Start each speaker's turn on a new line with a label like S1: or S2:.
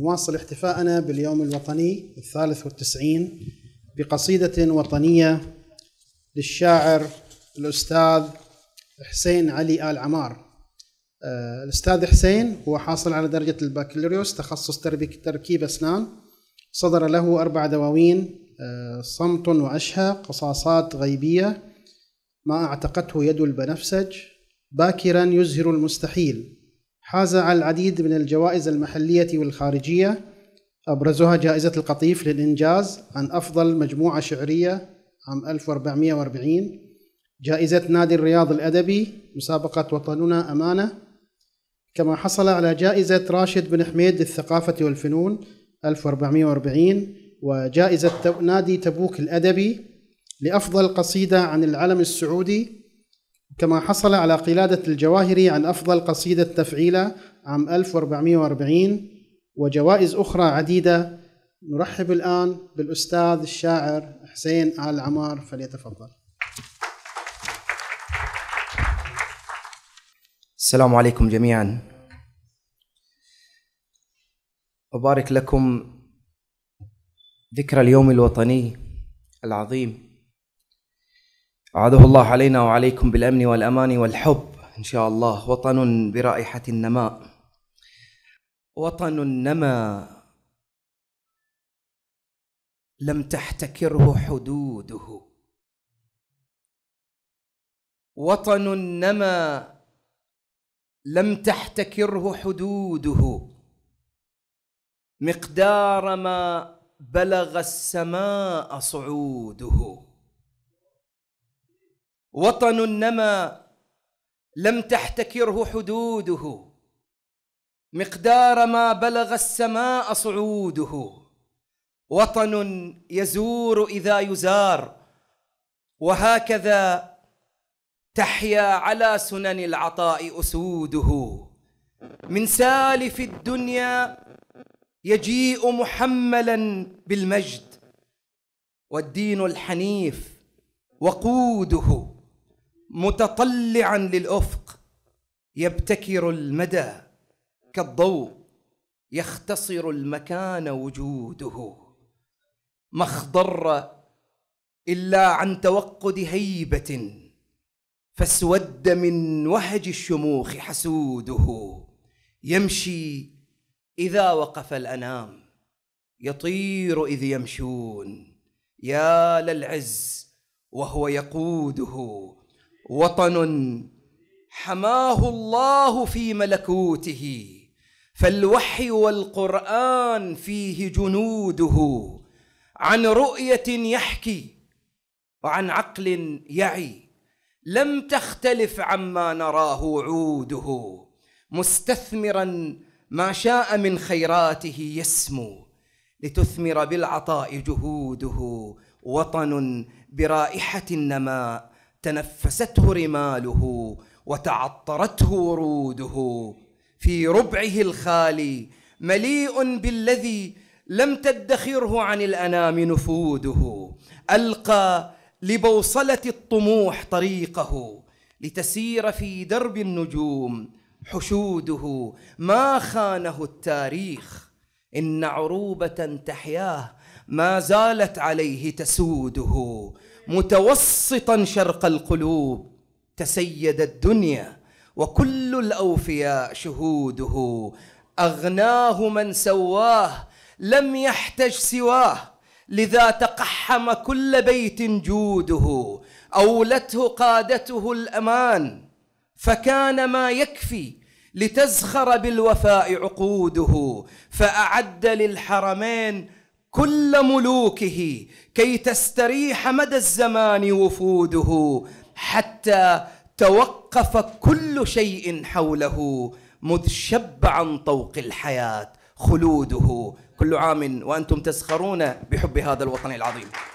S1: نواصل احتفاءنا باليوم الوطني الثالث والتسعين بقصيدة وطنية للشاعر الأستاذ حسين علي آل عمار آه، الأستاذ حسين هو حاصل على درجة البكالوريوس تخصص تركيب أسنان صدر له أربع دواوين آه، صمت وأشهى قصاصات غيبية ما أعتقته يد البنفسج باكرا يزهر المستحيل حاز على العديد من الجوائز المحلية والخارجية أبرزها جائزة القطيف للإنجاز عن أفضل مجموعة شعرية عام 1440 جائزة نادي الرياض الأدبي مسابقة وطننا أمانة كما حصل على جائزة راشد بن حميد للثقافة والفنون 1440 وجائزة نادي تبوك الأدبي لأفضل قصيدة عن العلم السعودي كما حصل على قلادة الجواهري عن أفضل قصيدة تفعيلة عام 1440 وجوائز أخرى عديدة نرحب الآن بالأستاذ الشاعر حسين آل عمار فليتفضل
S2: السلام عليكم جميعا أبارك لكم ذكرى اليوم الوطني العظيم أعاده الله علينا وعليكم بالأمن والأمان والحب إن شاء الله وطن برائحة النماء وطن نما لم تحتكره حدوده وطن نما لم تحتكره حدوده مقدار ما بلغ السماء صعوده وطن نما لم تحتكره حدوده مقدار ما بلغ السماء صعوده وطن يزور اذا يزار وهكذا تحيا على سنن العطاء اسوده من سالف الدنيا يجيء محملا بالمجد والدين الحنيف وقوده متطلعا للافق يبتكر المدى كالضوء يختصر المكان وجوده ما اخضر الا عن توقد هيبه فاسود من وهج الشموخ حسوده يمشي اذا وقف الانام يطير اذ يمشون يا للعز وهو يقوده وطن حماه الله في ملكوته فالوحي والقران فيه جنوده عن رؤيه يحكي وعن عقل يعي لم تختلف عما نراه وعوده مستثمرا ما شاء من خيراته يسمو لتثمر بالعطاء جهوده وطن برائحه النماء تنفسته رماله وتعطرته وروده في ربعه الخالي مليء بالذي لم تدخره عن الانام نفوده القى لبوصله الطموح طريقه لتسير في درب النجوم حشوده ما خانه التاريخ ان عروبه تحياه ما زالت عليه تسوده متوسطا شرق القلوب تسيد الدنيا وكل الاوفياء شهوده اغناه من سواه لم يحتج سواه لذا تقحم كل بيت جوده اولته قادته الامان فكان ما يكفي لتزخر بالوفاء عقوده فاعد للحرمين كل ملوكه كي تستريح مدى الزمان وفوده حتى توقف كل شيء حوله مذ شب عن طوق الحياه خلوده كل عام وانتم تسخرون بحب هذا الوطن العظيم